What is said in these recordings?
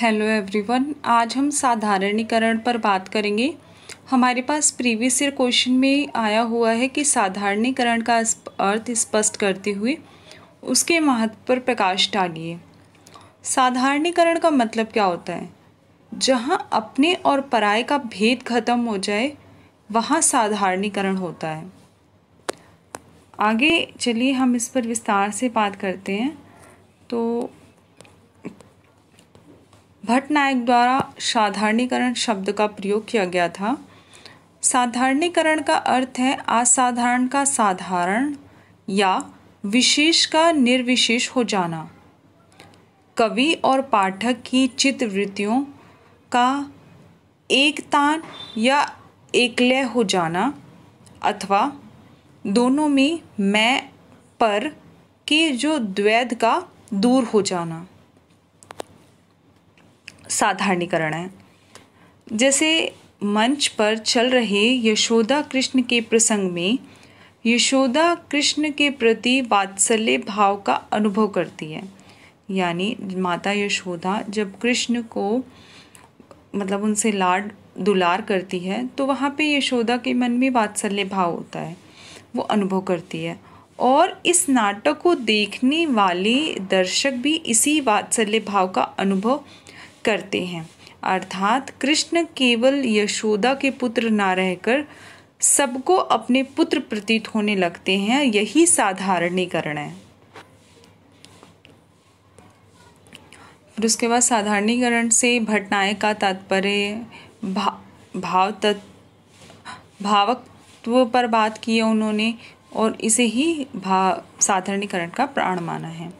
hello everyone आज हम साधारणीकरण पर बात करेंगे हमारे पास प्रीवियस ईयर क्वेश्चन में आया हुआ है कि साधारणीकरण का अर्थ स्पष्ट करते हुए उसके महत्व पर प्रकाश डालिए साधारणीकरण का मतलब क्या होता है जहाँ अपने और पराए का भेद खत्म हो जाए वहाँ साधारणीकरण होता है आगे चलिए हम इस पर विस्तार से बात करते हैं तो भट्टनायक द्वारा साधारणीकरण शब्द का प्रयोग किया गया था साधारणीकरण का अर्थ है असाधारण का साधारण या विशेष का निर्विशेष हो जाना कवि और पाठक की चित्रवृत्तियों का एकतान या एकलय हो जाना अथवा दोनों में मैं पर के जो द्वैध का दूर हो जाना साधारणीकरण है जैसे मंच पर चल रहे यशोदा कृष्ण के प्रसंग में यशोदा कृष्ण के प्रति वात्सल्य भाव का अनुभव करती है यानी माता यशोदा जब कृष्ण को मतलब उनसे लाड दुलार करती है तो वहाँ पे यशोदा के मन में वात्सल्य भाव होता है वो अनुभव करती है और इस नाटक को देखने वाले दर्शक भी इसी वात्सल्य भाव का अनुभव करते हैं अर्थात कृष्ण केवल यशोदा के पुत्र ना रहकर सबको अपने पुत्र प्रतीत होने लगते हैं यही साधारणीकरण है फिर उसके बाद साधारणीकरण से भटनायक का तात्पर्य भा, भाव तत्व भावकत्व पर बात की है उन्होंने और इसे ही भा साधारणीकरण का प्राण माना है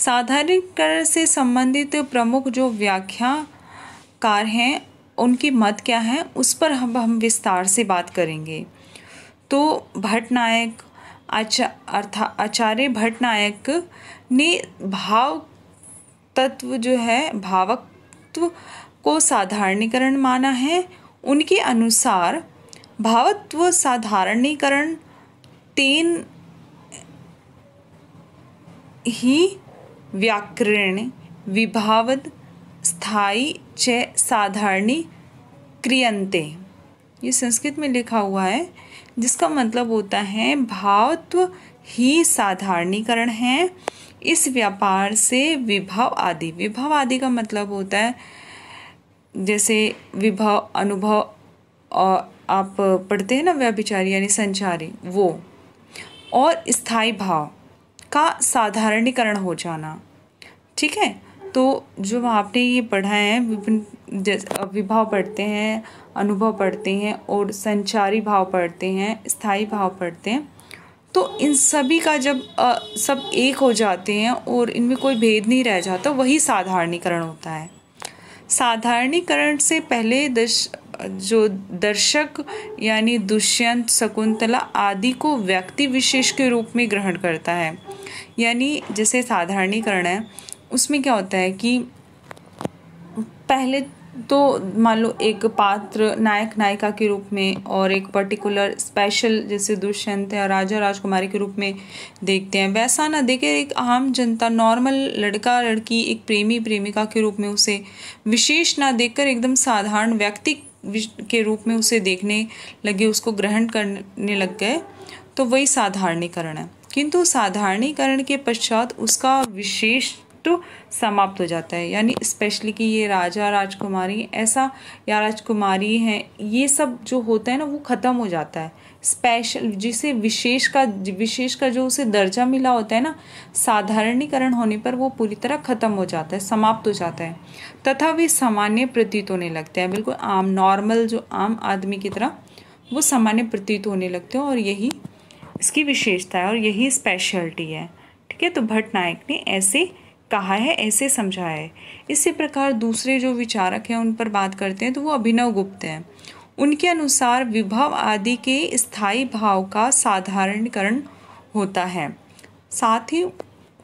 साधारणीकरण से संबंधित प्रमुख जो व्याख्याकार हैं उनकी मत क्या है उस पर हम हम विस्तार से बात करेंगे तो भट्टनायक आचा अर्था आचार्य भट्टनायक ने भाव तत्व जो है भावत्व को साधारणीकरण माना है उनके अनुसार भावत्व साधारणीकरण तीन ही व्याकरण विभावद स्थाई च साधारणी क्रियंते ये संस्कृत में लिखा हुआ है जिसका मतलब होता है भावत्व ही साधारणीकरण है इस व्यापार से विभाव आदि विभाव आदि का मतलब होता है जैसे विभाव अनुभव और आप पढ़ते हैं ना व्यापिचारी यानी संचारी वो और स्थाई भाव का साधारणीकरण हो जाना ठीक है तो जो आपने ये पढ़ा है विभिन्न विभाव पढ़ते हैं अनुभव पढ़ते हैं और संचारी भाव पढ़ते हैं स्थायी भाव पढ़ते हैं तो इन सभी का जब आ, सब एक हो जाते हैं और इनमें कोई भेद नहीं रह जाता वही साधारणीकरण होता है साधारणीकरण से पहले दश जो दर्शक यानी दुष्यंत शकुंतला आदि को व्यक्ति विशेष के रूप में ग्रहण करता है यानी जैसे साधारणीकरण है उसमें क्या होता है कि पहले तो मान लो एक पात्र नायक नायिका के रूप में और एक पर्टिकुलर स्पेशल जैसे दुष्यंत या राजा राजकुमारी के रूप में देखते हैं वैसा ना देखे एक आम जनता नॉर्मल लड़का लड़की एक प्रेमी प्रेमिका के रूप में उसे विशेष ना देखकर एकदम साधारण व्यक्ति के रूप में उसे देखने लगे उसको ग्रहण करने लग गए तो वही साधारणीकरण है किंतु साधारणीकरण के पश्चात उसका विशेष तो समाप्त हो जाता है यानी स्पेशली कि ये राजा राजकुमारी ऐसा या राजकुमारी है ये सब जो होता है ना वो ख़त्म हो जाता है स्पेशल जिसे विशेष का विशेष का जो उसे दर्जा मिला होता है ना साधारणीकरण होने पर वो पूरी तरह ख़त्म हो जाता है समाप्त हो जाता है तथा वे सामान्य प्रतीत होने लगते हैं बिल्कुल आम नॉर्मल जो आम आदमी की तरह वो सामान्य प्रतीत होने लगते हैं और यही इसकी विशेषता है और यही स्पेशलिटी है ठीक है तो भट्ट नायक ने ऐसे कहा है ऐसे समझाया है इसी प्रकार दूसरे जो विचारक हैं उन पर बात करते हैं तो वो अभिनव गुप्त हैं उनके अनुसार विभव आदि के स्थायी भाव का साधारणकरण होता है साथ ही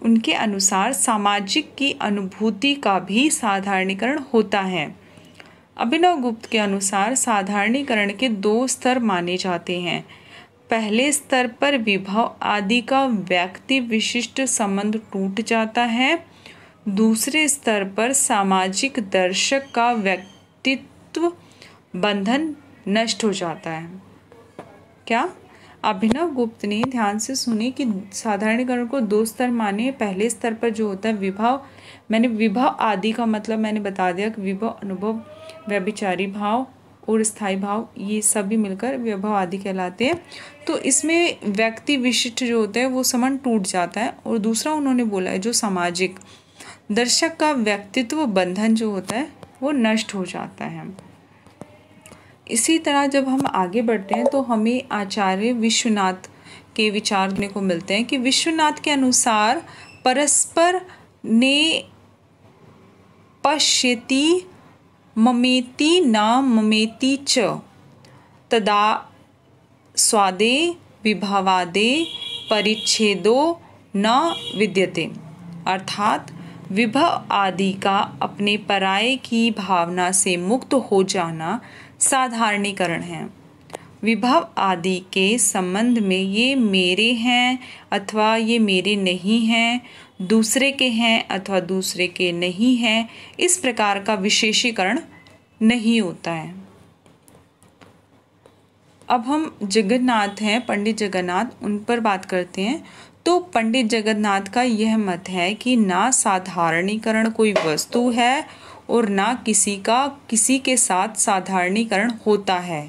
उनके अनुसार सामाजिक की अनुभूति का भी साधारणीकरण होता है अभिनव गुप्त के अनुसार साधारणीकरण के दो स्तर माने जाते हैं पहले स्तर पर विभाव आदि का व्यक्ति विशिष्ट संबंध टूट जाता है दूसरे स्तर पर सामाजिक दर्शक का व्यक्तित्व बंधन नष्ट हो जाता है क्या अभिनव गुप्त ने ध्यान से सुनी कि साधारणीकरण को दो स्तर माने पहले स्तर पर जो होता है विभाव मैंने विभाव आदि का मतलब मैंने बता दिया कि विभव अनुभव व्यभिचारी भाव और स्थाई भाव ये सभी मिलकर वैभव आदि कहलाते हैं तो इसमें व्यक्ति विशिष्ट जो होता है वो समान टूट जाता है और दूसरा उन्होंने बोला है जो सामाजिक दर्शक का व्यक्तित्व बंधन जो होता है वो नष्ट हो जाता है इसी तरह जब हम आगे बढ़ते हैं तो हमें आचार्य विश्वनाथ के विचारने को मिलते हैं कि विश्वनाथ के अनुसार परस्पर ने पश्यती ममेति न ममेति च तदा स्वादे विभावादे परिच्छेदो न विद्यते अर्थात विभव आदि का अपने पराये की भावना से मुक्त हो जाना साधारणीकरण है विभव आदि के संबंध में ये मेरे हैं अथवा ये मेरे नहीं हैं दूसरे के हैं अथवा दूसरे के नहीं हैं इस प्रकार का विशेषीकरण नहीं होता है अब हम जगन्नाथ हैं पंडित जगन्नाथ उन पर बात करते हैं तो पंडित जगन्नाथ का यह मत है कि ना साधारणीकरण कोई वस्तु है और ना किसी का किसी के साथ साधारणीकरण होता है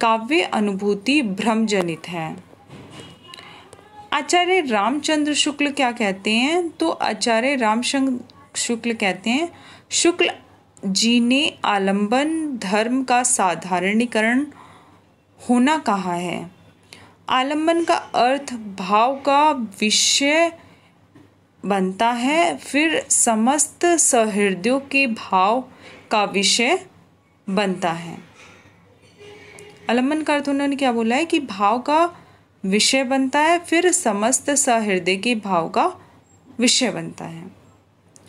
काव्य अनुभूति भ्रमजनित है आचार्य रामचंद्र शुक्ल क्या कहते हैं तो आचार्य रामचंद शुक्ल कहते हैं शुक्ल जी ने आलंबन धर्म का साधारणीकरण होना कहा है आलंबन का अर्थ भाव का विषय बनता है फिर समस्त सहृदयों के भाव का विषय बनता है आलम्बन का अर्थ उन्होंने क्या बोला है कि भाव का विषय बनता है फिर समस्त सहृदय के भाव का विषय बनता है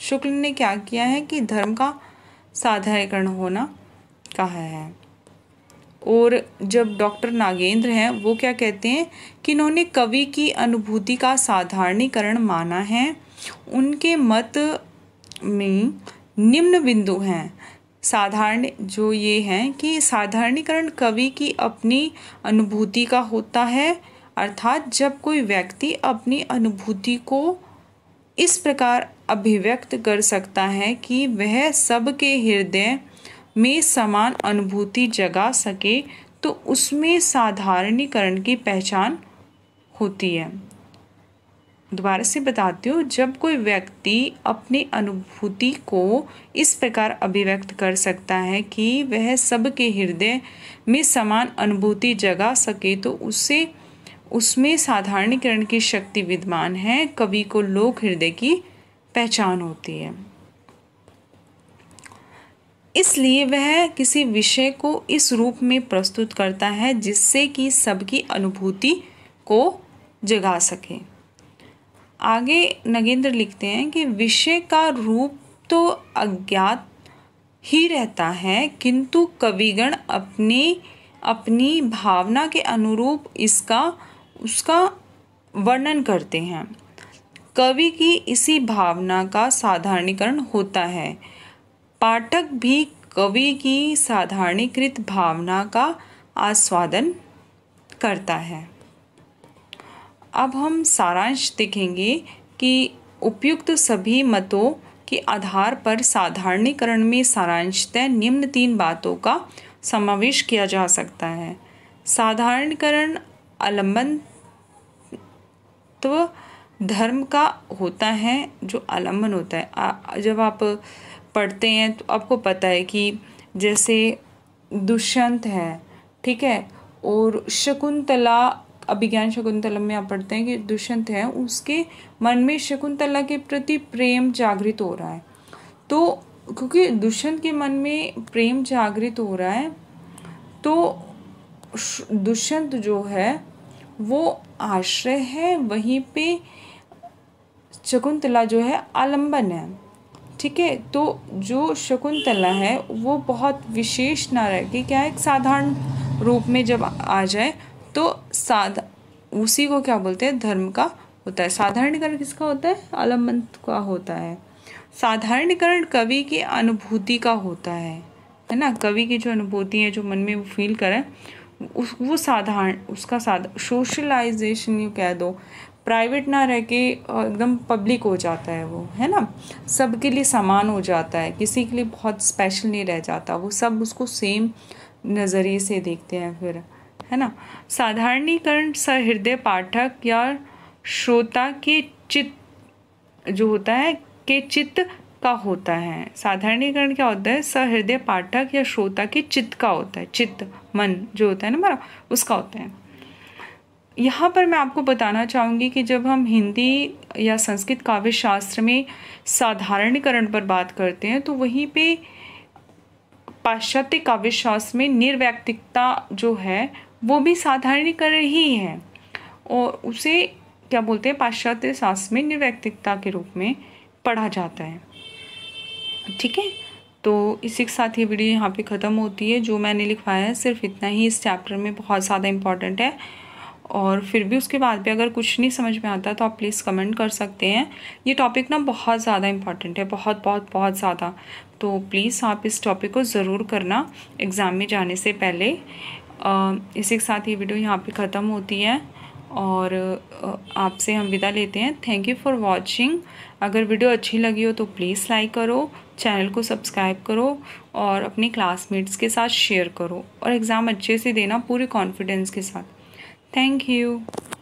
शुक्ल ने क्या किया है कि धर्म का साधारण होना कहा है और जब डॉक्टर नागेंद्र हैं वो क्या कहते हैं कि इन्होंने कवि की अनुभूति का साधारणीकरण माना है उनके मत में निम्न बिंदु हैं साधारण जो ये हैं कि साधारणीकरण कवि की अपनी अनुभूति का होता है अर्थात जब कोई व्यक्ति अपनी अनुभूति को इस प्रकार अभिव्यक्त कर सकता है कि वह सबके हृदय में समान अनुभूति जगा सके तो उसमें साधारणीकरण की पहचान होती है दोबारा से बताती हूँ जब कोई व्यक्ति अपनी अनुभूति को इस प्रकार अभिव्यक्त कर सकता है कि वह सबके हृदय में समान अनुभूति जगा सके तो उसे उसमें साधारणीकरण की शक्ति विद्यमान है कवि को लोक हृदय की पहचान होती है इसलिए वह किसी विषय को इस रूप में प्रस्तुत करता है जिससे कि सबकी अनुभूति को जगा सके आगे नगेंद्र लिखते हैं कि विषय का रूप तो अज्ञात ही रहता है किंतु कविगण अपने अपनी भावना के अनुरूप इसका उसका वर्णन करते हैं कवि की इसी भावना का साधारणीकरण होता है पाठक भी कवि की साधारणीकृत भावना का आस्वादन करता है अब हम सारांश देखेंगे कि उपयुक्त सभी मतों के आधार पर साधारणीकरण में सारांशतः निम्न तीन बातों का समावेश किया जा सकता है साधारणीकरण आलम्बन तो धर्म का होता है जो आलम्बन होता है आ, जब आप पढ़ते हैं तो आपको पता है कि जैसे दुष्यंत है ठीक है और शकुंतला अभिज्ञान शकुंतला में आप पढ़ते हैं कि दुष्यंत है उसके मन में शकुंतला के प्रति प्रेम जागृत हो रहा है तो क्योंकि दुष्यंत के मन में प्रेम जागृत हो रहा है तो दुष्यंत जो है वो आश्रय है वहीं पे शकुंतला जो है आलंबन है ठीक है तो जो शकुंतला है वो बहुत विशेष ना रह के क्या एक साधारण रूप में जब आ जाए तो साध उसी को क्या बोलते हैं धर्म का होता है साधारणीकरण किसका होता है आलम्बन का होता है साधारणीकरण कवि की अनुभूति का होता है है ना कवि की जो अनुभूति है जो मन में वो फील करें उस वो साधारण उसका साध सोशलाइजेशन यू कह दो प्राइवेट ना रह के एकदम पब्लिक हो जाता है वो है ना सबके लिए समान हो जाता है किसी के लिए बहुत स्पेशल नहीं रह जाता वो सब उसको सेम नज़रिए से देखते हैं फिर है ना साधारणीकरण सहृदय पाठक या श्रोता के चित्त जो होता है के चित्त का होता है साधारणीकरण क्या होता है सहृदय पाठक या श्रोता के चित्त का होता है चित्त मन जो होता है ना हमारा उसका होता है यहाँ पर मैं आपको बताना चाहूँगी कि जब हम हिंदी या संस्कृत काव्य शास्त्र में साधारणीकरण पर बात करते हैं तो वहीं पे पाश्चात्य काव्य शास्त्र में निर्व्यक्तिकता जो है वो भी साधारणीकरण ही है और उसे क्या बोलते हैं पाश्चात्य शास्त्र में निर्वैक्तिकता के रूप में पढ़ा जाता है ठीक है तो इसी के साथ ये वीडियो यहाँ पे ख़त्म होती है जो मैंने लिखवाया है सिर्फ इतना ही इस चैप्टर में बहुत ज़्यादा इम्पॉर्टेंट है और फिर भी उसके बाद भी अगर कुछ नहीं समझ में आता तो आप प्लीज़ कमेंट कर सकते हैं ये टॉपिक ना बहुत ज़्यादा इम्पॉर्टेंट है बहुत बहुत बहुत ज़्यादा तो प्लीज़ आप इस टॉपिक को ज़रूर करना एग्ज़ाम में जाने से पहले इसी के साथ ये वीडियो यहाँ पे ख़त्म होती है और आपसे हम विदा लेते हैं थैंक यू फॉर वॉचिंग अगर वीडियो अच्छी लगी हो तो प्लीज़ लाइक करो चैनल को सब्सक्राइब करो और अपने क्लासमेट्स के साथ शेयर करो और एग्ज़ाम अच्छे से देना पूरे कॉन्फिडेंस के साथ थैंक यू